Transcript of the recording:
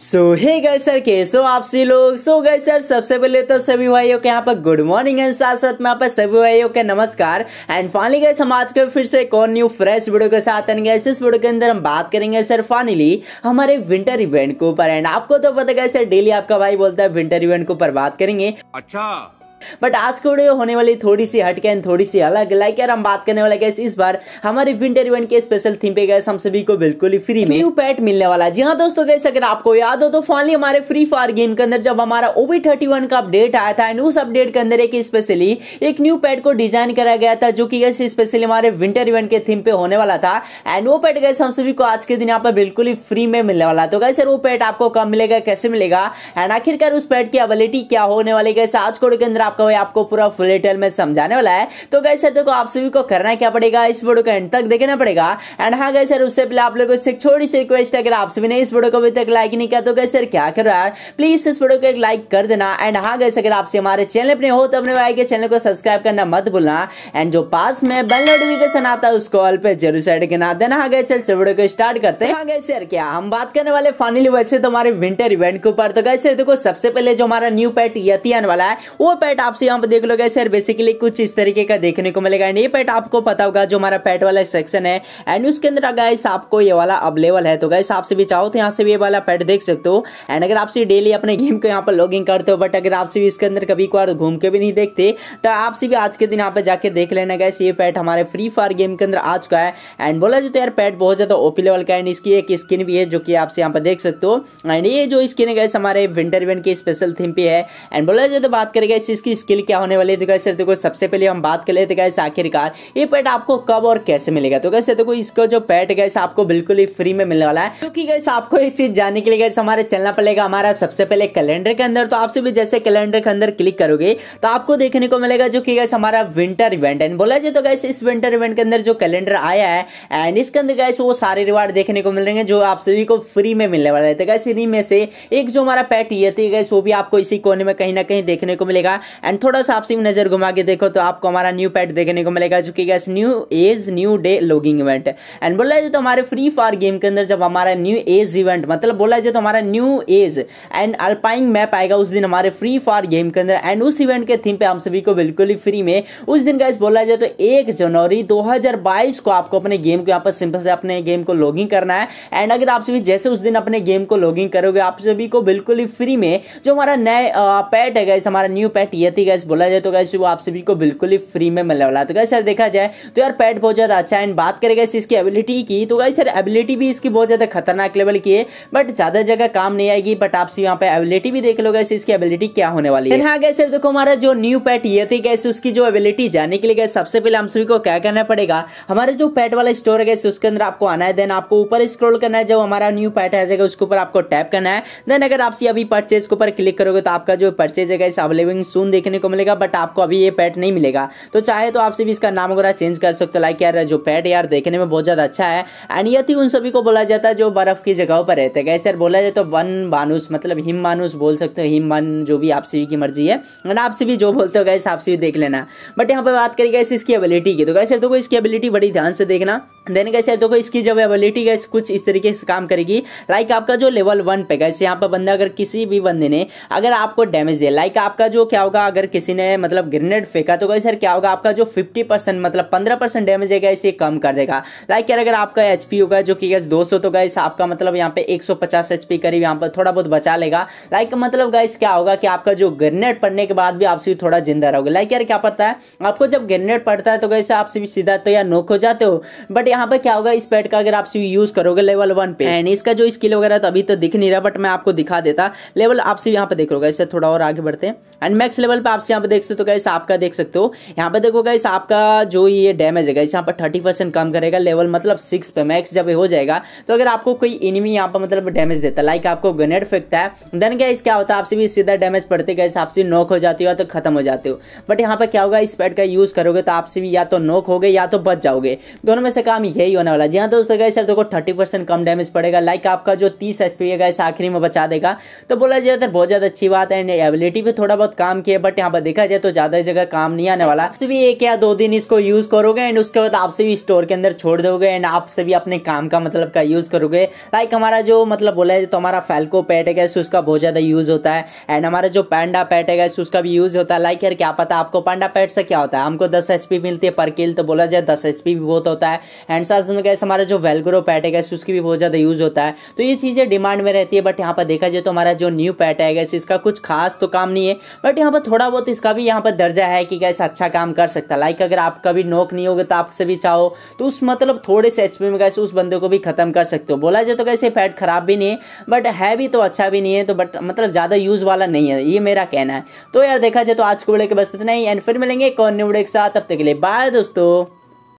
सो हे गए सर के सो आप सी लोग सो गए सर सबसे पहले तो सभी भाइयों के यहाँ पर गुड मॉर्निंग एंड साथ साथ में यहाँ पर सभी भाइयों के नमस्कार एंड फाइनली गए समाज के फिर से एक और न्यू फ्रेश वीडियो के साथ एंड गैस इस वीडियो के अंदर हम बात करेंगे सर फाइनली हमारे विंटर इवेंट के ऊपर एंड आपको तो पता गया सर डेली आपका भाई बोलता है विंटर इवेंट के ऊपर बात करेंगे अच्छा बट आज की वीडियो होने वाली थोड़ी सी हटके एंड थोड़ी सी अलग लाइक यार हम बात करने वाले गैस इस बार हमारे विंटर इवेंट के स्पेशल थीम पे गए हम सभी को बिल्कुल ही फ्री में न्यू पैट मिलने वाला जी हाँ दोस्तों गैस अगर आपको याद हो तो फाइनली हमारे फ्री फायर गेम के अंदर जब हमारा ओवी थर्टी का अपडेट आया था एंड उस अपडेट के अंदर एक स्पेशली एक न्यू पैट को डिजाइन कराया गया था जो की गैस स्पेशली हमारे विंटर इवेंट के थीम पे होने वाला था एंड वो पैट गैस हम सभी को आज के दिन यहाँ पर बिल्कुल ही फ्री में मिलने वाला तो गैस वो पैट आपको कब मिलेगा कैसे मिलेगा एंड आखिरकार उस पैट की अवेलिटी क्या होने वाली गैस आज कोड के अंदर आपका भाई आपको पूरा फुल डिटेल में समझाने वाला है तो गई सर देखो आप सभी को करना क्या पड़ेगा इस वीडियो को एंड तक देखना पड़ेगा एंड हाँ गई सर उससे पहले आप लोगों से छोटी सी रिक्वेस्ट है अगर आप सभी ने इस वीडियो को अभी तक लाइक नहीं किया तो गई सर क्या करो यार प्लीज इस वीडियो को एक लाइक कर देना एंड हाँ गई अगर आपसे हमारे चैनल अपने हो तो अपने भाई के चैनल को सब्सक्राइब करना मत भूलना एंड जो पास में बेल नोटिफिकेशन आता है उसको ऑल पे जरूर साइड के ना देना हाँ गए सर वीडियो को स्टार्ट करते हैं हाँ गए सर क्या हम बात करने वाले फाइनली वैसे तो हमारे विंटर इवेंट के ऊपर तो गए सर देखो सबसे पहले जो हमारा न्यू पेट यती आने वाला है वो पेट पेट आपसे यहाँ पर देख लो लोगे सर बेसिकली कुछ इस तरीके का देखने को मिलेगा एंड ये पेट आपको पता होगा जो हमारा पेट वाला सेक्शन है एंड उसके अंदर गाइस आपको ये वाला अवेलेबल है तो गाइस आपसे भी चाहो तो यहाँ से भी ये वाला पेट देख सकते हो एंड अगर आपसे डेली अपने गेम को यहाँ पर लॉगिंग करते हो बट अगर आपसे भी इसके अंदर कभी कभार घूम के भी नहीं देखते तो आपसे भी आज के दिन यहाँ पे जाके देख लेना गाइस ये पैट हमारे फ्री फायर गेम के अंदर आ चुका है एंड बोला जो तो यार पैट बहुत ज्यादा ओपी लेवल का एंड इसकी एक स्किन भी है जो कि आपसे यहाँ पर देख सकते हो एंड ये जो स्किन है गाइस हमारे विंटर इवेंट की स्पेशल थीम पे है एंड बोला जाए तो बात करेगा इस इसकी स्किल क्या होने वाली है तो देखो सबसे पहले हम बात कर लेते तो गए आखिरकार ये पेट आपको कब और कैसे मिलेगा तो कैसे देखो इसको जो पेट गए आपको बिल्कुल ही फ्री में मिलने वाला है क्योंकि तो आपको ये चीज जानने के लिए कैसे हमारे चलना पड़ेगा हमारा सबसे पहले कैलेंडर के अंदर तो आपसे भी जैसे कैलेंडर के अंदर क्लिक करोगे तो आपको देखने को मिलेगा जो कि गैस हमारा विंटर इवेंट है बोला जाए तो कैसे इस विंटर इवेंट के अंदर जो कैलेंडर आया है एंड इसके अंदर गैस वो सारे रिवार्ड देखने को मिल रहे हैं जो आप सभी को फ्री में मिलने वाला है तो गैस इन्हीं में से एक जो हमारा पैट ये थी गैस वो भी आपको इसी कोने में कहीं ना कहीं देखने को मिलेगा एंड थोड़ा सा आपसी नज़र घुमा के देखो तो आपको हमारा न्यू पैट देखने को मिलेगा जो कि guys new age new day logging event and बोला जाए तो हमारे फ्री फायर गेम के अंदर जब हमारा न्यू एज इवेंट मतलब बोला जाए तो हमारा न्यू एज एंड अल्पाइंग मैप आएगा उस दिन हमारे फ्री फायर गेम के अंदर एंड उस इवेंट के थीम पे हम सभी को बिल्कुल ही फ्री में उस दिन गैस बोला जाए तो एक जनवरी दो को आपको अपने गेम को यहाँ पर सिंपल से अपने गेम को लॉगिंग करना है एंड अगर आप सभी जैसे उस दिन अपने गेम को लॉगिंग करोगे आप सभी को बिल्कुल ही फ्री में जो हमारा नए पैट है गैस हमारा न्यू पैट ये यदि गैस बोला जाए तो गैस वो आप सभी को बिल्कुल ही फ्री में मिलने वाला तो गैस सर देखा जाए तो यार पैट बहुत ज़्यादा अच्छा है एंड बात करें गैस इसकी एबिलिटी की तो गैस सर एबिलिटी भी इसकी बहुत ज़्यादा खतरनाक लेवल की है बट ज़्यादा जगह काम नहीं आएगी बट आप सभी यहाँ पे एबिलिटी भी देख लो गैस इसकी एबिलिटी क्या होने वाली है हाँ गैस सर देखो हमारा जो न्यू पैट ये थी गैस उसकी जो एबिलिटी जाने के लिए गैस सबसे पहले हम सभी को क्या करना पड़ेगा हमारे जो पैट वाला स्टोर है गैस उसके अंदर आपको आना है देन आपको ऊपर स्क्रोल करना है जो हमारा न्यू पैट आ जाएगा उसके ऊपर आपको टैप करना है देन अगर आपसे अभी परचेज के ऊपर क्लिक करोगे तो आपका जो परचेज है गैस अवेलेबल सून देखने को मिलेगा बट आपको अभी ये पैट नहीं मिलेगा तो चाहे तो आपसे भी इसका नाम वगैरह चेंज कर सकते हो लाइक यार जो पैट यार देखने में बहुत ज़्यादा अच्छा है एंड यदि उन सभी को बोला जाता है जो बर्फ़ की जगहों पर रहते हैं यार बोला जाए तो वन मानुस मतलब हिम मानुस बोल सकते हो हिम मन जो भी आपसी की मर्जी है एंड आपसे भी जो बोलते हो गए आपसे भी देख लेना बट यहाँ पर बात करें गैस इसकी एबिलिटी की तो गैस देखो इसकी एबिलिटी बड़ी ध्यान से देखना देन गैस यार देखो इसकी जो एबिलिटी गैस कुछ इस तरीके से काम करेगी लाइक आपका जो लेवल वन पे गैस यहाँ पर बंदा अगर किसी भी बंदे ने अगर आपको डैमेज दिया लाइक आपका जो क्या होगा अगर किसी ने मतलब ग्रेनेड फेंका तो गैस यार क्या होगा आपका जो फिफ्टी परसेंट मतलब पंद्रह परसेंट डैमेज है इसे कम कर देगा लाइक यार अगर आपका एच होगा जो कि गैस दो तो गैस आपका मतलब यहाँ पे एक सौ करीब यहाँ पर थोड़ा बहुत बचा लेगा लाइक मतलब गैस क्या होगा कि आपका जो ग्रेनेड पड़ने के बाद भी आपसे थोड़ा जिंदा रहोगे लाइक यार क्या पड़ता है आपको जब ग्रेनेड पड़ता है तो गैसे आपसे भी सीधा तो या नोक हो जाते हो बट यहाँ पे क्या होगा इस पेट का अगर आप यूज करोगे लेवल वन पे एंड इसका जो स्किल वगैरह तो अभी तो दिख नहीं रहा बट मैं आपको दिखा देता लेवल आप आपसे यहाँ पे देख लोगा इससे थोड़ा और आगे बढ़ते हैं एंड मैक्स लेवल पे आपसे यहाँ पे देख सकते हो गाइस आपका देख सकते हो यहाँ पे देखो गाइस आपका जो ये डैमेज है इस यहाँ पर थर्टी परसेंट कम करेगा लेवल मतलब सिक्स पे मैक्स जब हो जाएगा तो अगर आपको कोई एनिमी यहाँ पर मतलब डैमेज देता लाइक आपको ग्रेनेड फेंकता है देन गाइस क्या होता है आपसे भी सीधा डैमेज पड़ते गाइस आपसे नॉक हो जाती हो तो खत्म हो जाते हो बट यहाँ पर क्या होगा इस पैड का यूज करोगे तो आपसे भी या तो नॉक हो गए या तो बच जाओगे दोनों में से काम यही होने वाला जी हाँ दोस्तों गए सर देखो थर्टी परसेंट कम डैमेज पड़ेगा लाइक आपका जो तीस एच पी है आखिरी में बचा देगा तो बोला जाए तो बहुत ज़्यादा अच्छी बात है एबिलिटी भी थोड़ा बहुत काम किया बट यहाँ पर देखा जाए तो ज़्यादा जगह काम नहीं आने वाला आपसे भी एक या दो दिन इसको यूज़ करोगे एंड उसके बाद आपसे भी स्टोर के अंदर छोड़ दोगे एंड आपसे भी अपने काम का मतलब का यूज़ करोगे लाइक हमारा जो मतलब बोला जाए तो हमारा फैल्को पैट है उसका बहुत ज़्यादा यूज़ होता है एंड हमारा जो पैंडा पैट है उसका भी यूज़ होता है लाइक यार क्या पता आपको पांडा पैट से क्या होता है हमको दस एच मिलती है पर किल तो बोला जाए दस एच भी बहुत होता है एंड साथ में कैसे हमारा जो वेलग्रो पैट है गैस उसकी भी बहुत ज़्यादा यूज़ होता है तो ये चीज़ें डिमांड में रहती है बट यहाँ पर देखा जाए तो हमारा जो न्यू पैट है गैस इसका कुछ खास तो काम नहीं है बट यहाँ पर थोड़ा बहुत इसका भी यहाँ पर दर्जा है कि गैस अच्छा काम कर सकता है लाइक अगर आपका भी नोक नहीं होगा तो आपसे भी चाहो तो उस मतलब थोड़े से एच में गैस उस बंदे को भी खत्म कर सकते हो बोला जाए तो कैसे पैट खराब भी नहीं है बट है भी तो अच्छा भी नहीं है तो बट मतलब ज़्यादा यूज़ वाला नहीं है ये मेरा कहना है तो यार देखा जाए तो आज को बड़े के बस इतना ही एंड फिर मिलेंगे एक न्यू न्यूड़े के साथ तब तक के लिए बाय दोस्तों